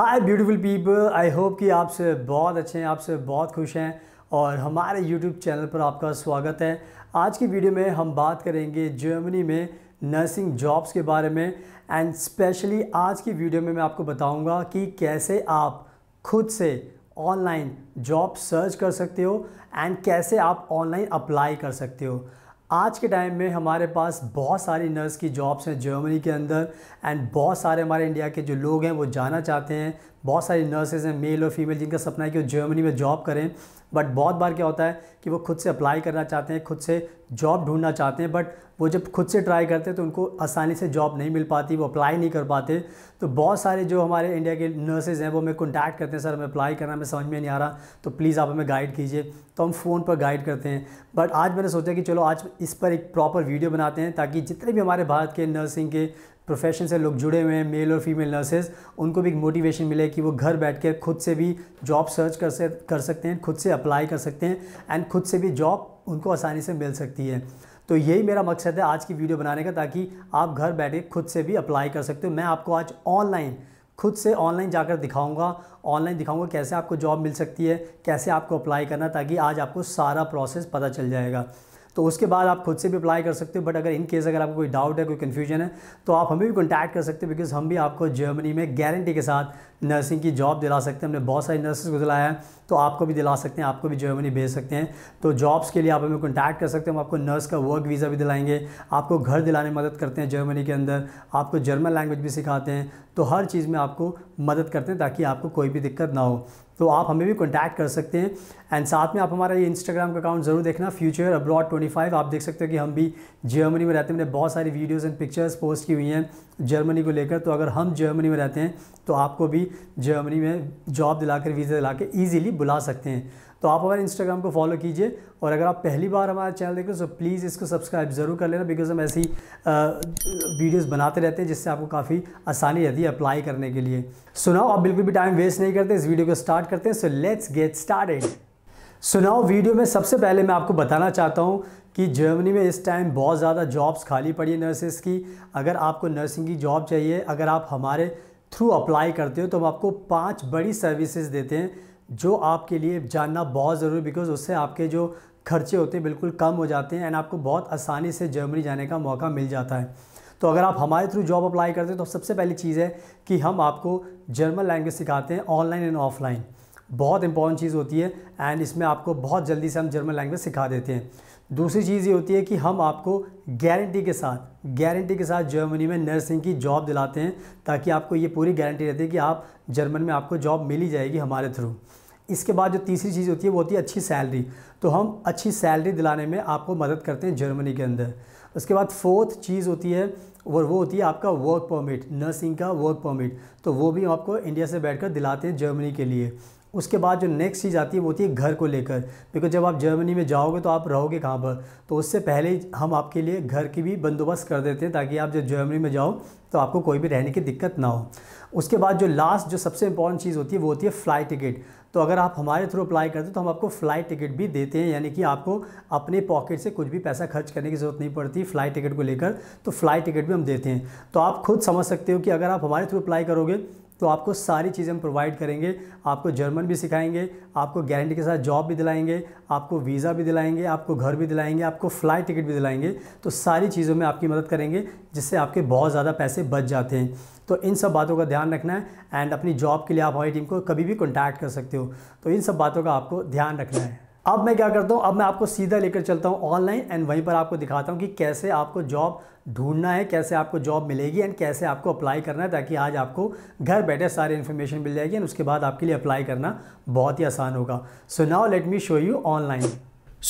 hi beautiful people I hope कि आपसे बहुत अच्छे हैं आपसे बहुत खुश हैं और हमारे यूट्यूब चैनल पर आपका स्वागत है आज की वीडियो में हम बात करेंगे जर्मनी में नर्सिंग जॉब्स के बारे में एंड स्पेशली आज की वीडियो में मैं आपको बताऊंगा कि कैसे आप खुद से ऑनलाइन जॉब सर्च कर सकते हो एंड कैसे आप ऑनलाइन अप्लाई कर सकते हो आज के टाइम में हमारे पास बहुत सारी नर्स की जॉब्स हैं जर्मनी के अंदर एंड बहुत सारे हमारे इंडिया के जो लोग हैं वो जाना चाहते हैं बहुत सारी नर्सेज हैं मेल और फीमेल जिनका सपना है कि वो जर्मनी में जॉब करें बट बहुत बार क्या होता है कि वो खुद से अप्लाई करना चाहते हैं खुद से जॉब ढूंढना चाहते हैं बट वो जब खुद से ट्राई करते हैं तो उनको आसानी से जॉब नहीं मिल पाती वो अप्लाई नहीं कर पाते तो बहुत सारे जो हमारे इंडिया के नर्सेज़ हैं वो हमें कॉन्टैक्ट करते हैं सर हमें अप्लाई करना हमें समझ में नहीं आ रहा तो प्लीज़ आप हमें गाइड कीजिए तो हम फ़ोन पर गाइड करते हैं बट आज मैंने सोचा कि चलो आज इस पर एक प्रॉपर वीडियो बनाते हैं ताकि जितने भी हमारे भारत के नर्सिंग के प्रोफेशन से लोग जुड़े हुए हैं मेल और फीमेल नर्सेज उनको भी एक मोटिवेशन मिले कि वो घर बैठ कर खुद से भी जॉब सर्च कर से कर सकते हैं खुद से अप्लाई कर सकते हैं एंड खुद से भी जॉब उनको आसानी से मिल सकती है तो यही मेरा मकसद है आज की वीडियो बनाने का ताकि आप घर बैठे खुद से भी अप्लाई कर सकते हो मैं आपको आज ऑनलाइन खुद से ऑनलाइन जाकर दिखाऊंगा ऑनलाइन दिखाऊंगा कैसे आपको जॉब मिल सकती है कैसे आपको अप्लाई करना ताकि आज आपको सारा प्रोसेस पता चल जाएगा तो उसके बाद आप खुद से भी अप्लाई कर सकते हो बट अगर इन केस अगर आपको कोई डाउट है कोई कन्फ्यूजन है तो आप हमें भी कॉन्टैक्ट कर सकते हो बिकॉज हम भी आपको जर्मनी में गारंटी के साथ नर्सिंग की जॉब दिला सकते हैं हमने बहुत सारी नर्सेज को दिलाया है तो आपको भी दिला सकते हैं आपको भी जर्मनी भेज सकते हैं तो जॉब्स के लिए आप हमें कॉन्टैक्ट कर सकते हैं हम आपको नर्स का वर्क वीज़ा भी दिलाएंगे आपको घर दिलाने में मदद करते हैं जर्मनी के अंदर आपको जर्मन लैंग्वेज भी सिखाते हैं तो हर चीज़ में आपको मदद करते हैं ताकि आपको कोई भी दिक्कत ना हो तो आप हमें भी कॉन्टैक्ट कर सकते हैं एंड साथ में आप हमारा ये इंस्टाग्राम का अकाउंट ज़रूर देखना फ्यूचर अब्रॉड फाइव आप देख सकते हो कि हम भी जर्मनी में रहते हैं मैंने बहुत सारी वीडियोस एंड पिक्चर्स पोस्ट की हुई हैं जर्मनी को लेकर तो अगर हम जर्मनी में रहते हैं तो आपको भी जर्मनी में जॉब दिलाकर वीज़ा दिला के ईजिली बुला सकते हैं तो आप हमारे इंस्टाग्राम को फॉलो कीजिए और अगर आप पहली बार हमारा चैनल देख रहे हो तो प्लीज़ इसको सब्सक्राइब ज़रूर कर लेना बिकॉज हम ऐसी वीडियोस बनाते रहते हैं जिससे आपको काफ़ी आसानी रहती है अप्लाई करने के लिए सुनाओ आप बिल्कुल भी टाइम वेस्ट नहीं करते इस वीडियो को स्टार्ट करते हैं सो लेट्स गेट स्टार्ट सुनाओ वीडियो में सबसे पहले मैं आपको बताना चाहता हूँ कि जर्मनी में इस टाइम बहुत ज़्यादा जॉब्स खाली पड़ी है नर्सेस की अगर आपको नर्सिंग की जॉब चाहिए अगर आप हमारे थ्रू अप्लाई करते हो तो हम आपको पाँच बड़ी सर्विसेज देते हैं जो आपके लिए जानना बहुत ज़रूरी बिकॉज उससे आपके जो खर्चे होते हैं बिल्कुल कम हो जाते हैं एंड आपको बहुत आसानी से जर्मनी जाने का मौका मिल जाता है तो अगर आप हमारे थ्रू जॉब अप्लाई करते हैं तो सबसे पहली चीज़ है कि हम आपको जर्मन लैंग्वेज सिखाते हैं ऑनलाइन एंड ऑफलाइन बहुत इंपॉर्टेंट चीज़ होती है एंड इसमें आपको बहुत जल्दी से हम जर्मन लैंग्वेज सिखा देते हैं दूसरी चीज़ ये होती है कि हम आपको गारंटी के साथ गारंटी के साथ जर्मनी में नर्सिंग की जॉब दिलाते हैं ताकि आपको ये पूरी गारंटी रहती है कि आप जर्मन में आपको जॉब मिल ही जाएगी हमारे थ्रू इसके बाद जो तीसरी चीज़ होती है वो होती है अच्छी सैलरी तो हम अच्छी सैलरी दिलाने में आपको मदद करते हैं जर्मनी के अंदर उसके बाद फोर्थ चीज़ होती है और वो होती है आपका वर्क परमिट नर्सिंग का वर्क परमिट तो वो भी आपको इंडिया से बैठकर दिलाते हैं जर्मनी के लिए उसके बाद जो नेक्स्ट चीज़ आती है वो होती है घर को लेकर बिकॉज जब आप जर्मनी में जाओगे तो आप रहोगे कहाँ पर तो उससे पहले हम आपके लिए घर की भी बंदोबस्त कर देते हैं ताकि आप जब जर्मनी में जाओ तो आपको कोई भी रहने की दिक्कत ना हो उसके बाद जो लास्ट जो सबसे इंपॉर्टेंट चीज़ होती है वो होती है फ़्लाइट टिकट तो अगर आप हमारे थ्रू अप्लाई करते हो तो हम आपको फ़्लाइट टिकट भी देते हैं यानी कि आपको अपने पॉकेट से कुछ भी पैसा खर्च करने की ज़रूरत नहीं पड़ती फ़्लाइट टिकट को लेकर तो फ़्लाइट टिकट भी हम देते हैं तो आप खुद समझ सकते हो कि अगर आप हमारे थ्रू अप्लाई करोगे तो आपको सारी चीज़ें हम प्रोवाइड करेंगे आपको जर्मन भी सिखाएंगे आपको गारंटी के साथ जॉब भी दिलाएंगे आपको वीज़ा भी दिलाएंगे आपको घर भी दिलाएंगे आपको फ़्लाइट टिकट भी दिलाएंगे तो सारी चीज़ों में आपकी मदद करेंगे जिससे आपके बहुत ज़्यादा पैसे बच जाते हैं तो इन सब बातों का ध्यान रखना है एंड अपनी जॉब के लिए आप हमारी टीम को कभी भी कॉन्टैक्ट कर सकते हो तो इन सब बातों का आपको ध्यान रखना है अब मैं क्या करता हूँ अब मैं आपको सीधा लेकर चलता हूँ ऑनलाइन एंड वहीं पर आपको दिखाता हूँ कि कैसे आपको जॉब ढूंढना है कैसे आपको जॉब मिलेगी एंड कैसे आपको अप्लाई करना है ताकि आज आपको घर बैठे सारी इन्फॉर्मेशन मिल जाएगी एंड उसके बाद आपके लिए अप्लाई करना बहुत ही आसान होगा so now let me show you online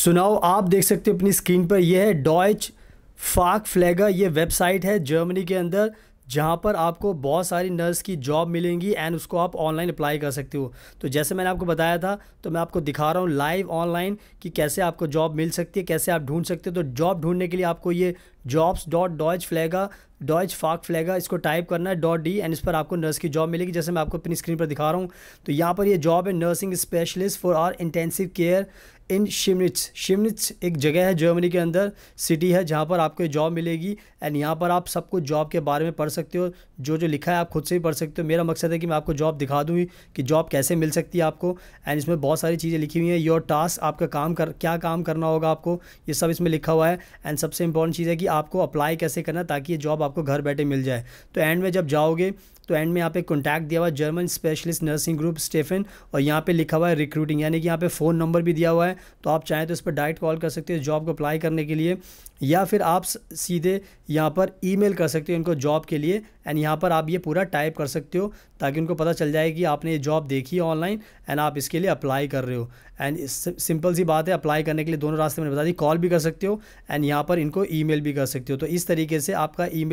so आप देख सकते हो अपनी स्क्रीन पर यह है डॉयच फाक फ्लैगा ये वेबसाइट है जर्मनी के अंदर जहाँ पर आपको बहुत सारी नर्स की जॉब मिलेंगी एंड उसको आप ऑनलाइन अप्लाई कर सकते हो तो जैसे मैंने आपको बताया था तो मैं आपको दिखा रहा हूँ लाइव ऑनलाइन कि कैसे आपको जॉब मिल सकती है कैसे आप ढूंढ सकते हो तो जॉब ढूंढने के लिए आपको ये जॉब्स डॉट डॉज फ्लैगा डॉज फाक फ्लैगा इसको टाइप करना है डॉट डी एंड इस पर आपको नर्स की जॉब मिलेगी जैसे मैं आपको अपनी स्क्रीन पर दिखा रहा हूँ तो यहाँ पर ये जॉब है nursing specialist for our intensive care in Chemnitz Chemnitz एक जगह है जर्मनी के अंदर सिटी है जहाँ पर आपको जॉब मिलेगी एंड यहाँ पर आप सब कुछ जॉब के बारे में पढ़ सकते हो जो जो लिखा है आप खुद से भी पढ़ सकते हो मेरा मकसद है कि मैं आपको जॉब दिखा दूँ कि जॉब कैसे मिल सकती है आपको एंड इसमें बहुत सारी चीज़ें लिखी हुई हैं योर टास्क आपका काम कर क्या काम करना होगा आपको ये सब इसमें लिखा हुआ है एंड सबसे इंपॉर्टेंट चीज़ है कि आपको अप्लाई कैसे करना ताकि ये जॉब आपको घर बैठे मिल जाए तो एंड में जब जाओगे तो एंड में यहाँ पे कॉन्टैक्ट दिया हुआ German specialist nursing group Stefan और यहाँ पे लिखा हुआ है रिक्रूटिंग यानी कि यहाँ पे फ़ोन नंबर भी दिया हुआ है तो आप चाहें तो इस पर डायरेक्ट कॉल कर सकते हैं जॉब को अप्लाई करने के लिए या फिर आप सीधे यहाँ पर ईमेल कर सकते हो इनको जॉब के लिए एंड यहाँ पर आप ये पूरा टाइप कर सकते हो ताकि उनको पता चल जाए कि आपने ये जॉब देखी है ऑनलाइन एंड आप इसके लिए अप्लाई कर रहे हो एंड सिंपल सी बात है अप्लाई करने के लिए दोनों रास्ते मैंने बता दी कॉल भी कर सकते हो एंड यहाँ पर इनको ई भी कर सकते हो तो इस तरीके से आपका ई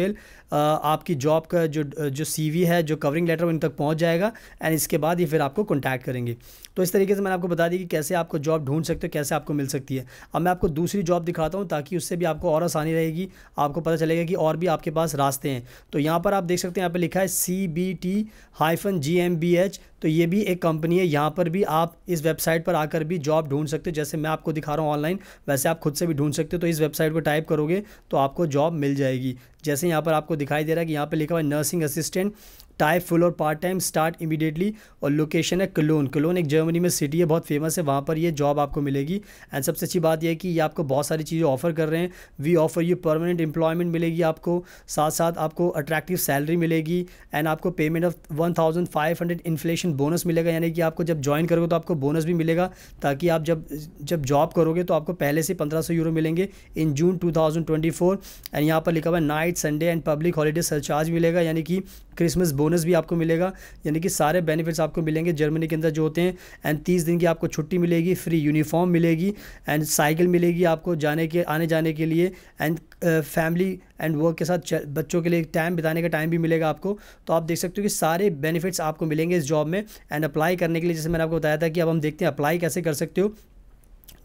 आपकी जॉब का जो जो सी है जो कवरिंग लेटर उन तक पहुँच जाएगा एंड इसके बाद ये फिर आपको कॉन्टैक्ट करेंगे तो इस तरीके से मैंने आपको बता दी कि कैसे आपको जॉब ढूंढ सकते हो कैसे आपको मिल सकती है अब मैं आपको दूसरी जॉब दिखाता हूँ ताकि उससे भी आप आपको और आसानी रहेगी आपको पता चलेगा कि और भी आपके पास रास्ते हैं तो यहाँ पर आप देख सकते हैं यहाँ पर लिखा है C B T hyphen G M B H तो ये भी एक कंपनी है यहाँ पर भी आप इस वेबसाइट पर आकर भी जॉब ढूंढ सकते हो जैसे मैं आपको दिखा रहा हूँ ऑनलाइन वैसे आप खुद से भी ढूंढ सकते हो तो इस वेबसाइट पर टाइप करोगे तो आपको जॉब मिल जाएगी जैसे यहाँ पर आपको दिखाई दे रहा है कि यहाँ पर लिखा हुआ है नर्सिंग असिस्टेंट टाइप फुल और पार्ट टाइम स्टार्ट इमीडिएटली और लोकेशन है कलोन कलोन एक जर्मनी में सिटी है बहुत फेमस है वहाँ पर ये जॉब आपको मिलेगी एंड सबसे अच्छी बात यह है कि ये आपको बहुत सारी चीज़ें ऑफर कर रहे हैं we offer you permanent employment मिलेगी आपको साथ साथ आपको अट्रैक्टिव सैलरी मिलेगी एंड आपको payment of one thousand five hundred inflation bonus मिलेगा यानी कि आपको जब ज्वाइन करोगे तो आपको बोनस भी मिलेगा ताकि आप जब जब जॉब करोगे तो आपको पहले से पंद्रह सौ यूरो मिलेंगे in June two thousand twenty four and यहाँ पर लिखा हुआ है night Sunday and public holiday surcharge मिलेगा यानी कि क्रिसमस बोनस बोनस भी आपको मिलेगा यानी कि सारे बेनिफिट्स आपको मिलेंगे जर्मनी के अंदर जो होते हैं एंड तीस दिन की आपको छुट्टी मिलेगी फ्री यूनिफॉर्म मिलेगी एंड साइकिल मिलेगी आपको जाने के आने जाने के लिए एंड फैमिली एंड वर्क के साथ बच्चों के लिए टाइम बिताने का टाइम भी मिलेगा आपको तो आप देख सकते हो कि सारे बेनिफिट्स आपको मिलेंगे इस जॉब में एंड अप्लाई करने के लिए जैसे मैंने आपको बताया था कि अब हम देखते हैं अप्लाई कैसे कर सकते हो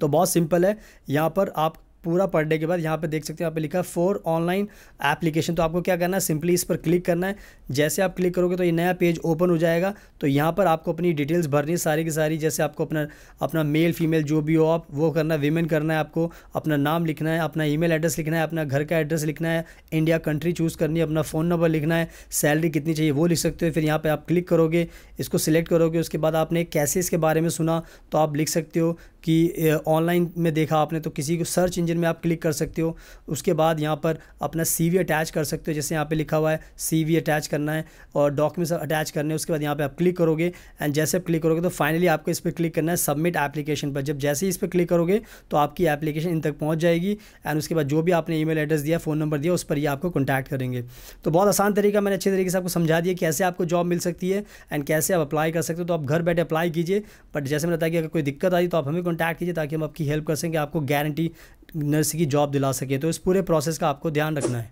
तो बहुत सिंपल है यहाँ पर आप पूरा पढ़ने के बाद यहाँ पे देख सकते हैं यहाँ पे लिखा है फॉर ऑनलाइन एप्लीकेशन तो आपको क्या करना है सिंपली इस पर क्लिक करना है जैसे आप क्लिक करोगे तो ये नया पेज ओपन हो जाएगा तो यहाँ पर आपको अपनी डिटेल्स भरनी है सारी की सारी जैसे आपको अपना अपना मेल फीमेल जो भी हो आप वो करना है वीमेन करना है आपको अपना नाम लिखना है अपना ई एड्रेस लिखना है अपना घर का एड्रेस लिखना है इंडिया कंट्री चूज़ करनी है अपना फ़ोन नंबर लिखना है सैलरी कितनी चाहिए वो लिख सकते हो फिर यहाँ पर आप क्लिक करोगे इसको सिलेक्ट करोगे उसके बाद आपने कैसे इसके बारे में सुना तो आप लिख सकते हो कि ऑनलाइन में देखा आपने तो किसी को सर्च इंजन में आप क्लिक कर सकते हो उसके बाद यहाँ पर अपना सी अटैच कर सकते हो जैसे यहाँ पे लिखा हुआ है सी अटैच करना है और डॉक्यूमेंट्स अटैच करने उसके बाद यहाँ पर आप क्लिक करोगे एंड जैसे आप क्लिक करोगे तो फाइनली आपको इस पर क्लिक करना है सबमिट एप्लीकेशन पर जब जैसे ही इस पर क्लिक करोगे तो आपकी एप्लीकेशन इन तक पहुँच जाएगी एंड उसके बाद जो भी आपने ई एड्रेस दिया फ़ोन नंबर दिया उस पर ही आपको कॉन्टैक्ट करेंगे तो बहुत आसान तरीका मैंने अच्छे तरीके से आपको समझा दिया कैसे आपको जॉब मिल सकती है एंड कैसे आप अप्लाई कर सकते हो तो आप घर बैठे अप्लाई कीजिए बट जैसे मैंने बताया कि अगर कोई दिक्कत आई तो आप हमें कॉन्टैक्ट कीजिए ताकि हम आपकी हेल्प कर सकें आपको गारंटी नर्स की जॉब दिला सके तो इस पूरे प्रोसेस का आपको ध्यान रखना है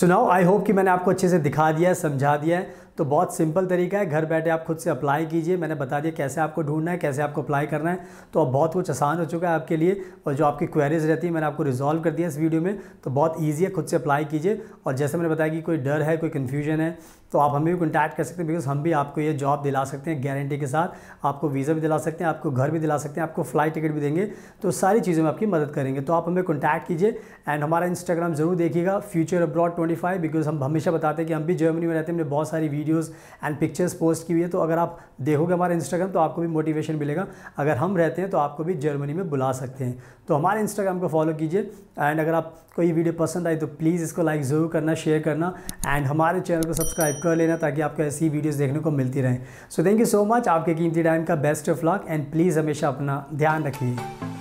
सुनाओ आई होप कि मैंने आपको अच्छे से दिखा दिया है समझा दिया है तो बहुत सिंपल तरीका है घर बैठे आप खुद से अप्लाई कीजिए मैंने बता दिया कैसे आपको ढूंढना है कैसे आपको अप्लाई करना है तो अब बहुत कुछ आसान हो चुका है आपके लिए और जो आपकी क्वेरीज रहती है मैंने आपको रिजॉल्व कर दिया इस वीडियो में तो बहुत ईजी है खुद से अप्लाई कीजिए और जैसे मैंने बताया कि कोई डर है कोई कन्फ्यूजन है तो आप हमें भी कॉन्टैक्ट कर सकते हैं बिकॉज हम भी आपको ये जॉब दिला सकते हैं गारंटी के साथ आपको वीज़ा भी दिला सकते हैं आपको घर भी दिला सकते हैं आपको फ्लाइट टिकट भी देंगे तो सारी चीज़ों में आपकी मदद करेंगे तो आप हमें कॉन्टैक्ट कीजिए एंड हमारा इंस्टाग्राम ज़रूर देखिएगा future abroad twenty five because हम हमेशा बताते हैं कि हम भी जर्मनी में रहते हैं हमने बहुत सारी वीडियोज़ एंड पिक्चर्स पोस्ट की हुई है तो अगर आप देखोगे हमारा इंस्टाग्राम तो आपको भी मोटिवेशन मिलेगा अगर हम रहते हैं तो आपको भी जर्मनी में बुला सकते हैं तो हमारे इंस्टाग्राम को फॉलो कीजिए एंड अगर आपको ये वीडियो पसंद आई तो प्लीज़ इसको लाइक ज़रूर करना शेयर करना एंड हमारे चैनल को सब्सक्राइब कर लेना ताकि आपको ऐसी वीडियोस देखने को मिलती रहें so thank you so much आपके कीमती टाइम का best of luck and please हमेशा अपना ध्यान रखिए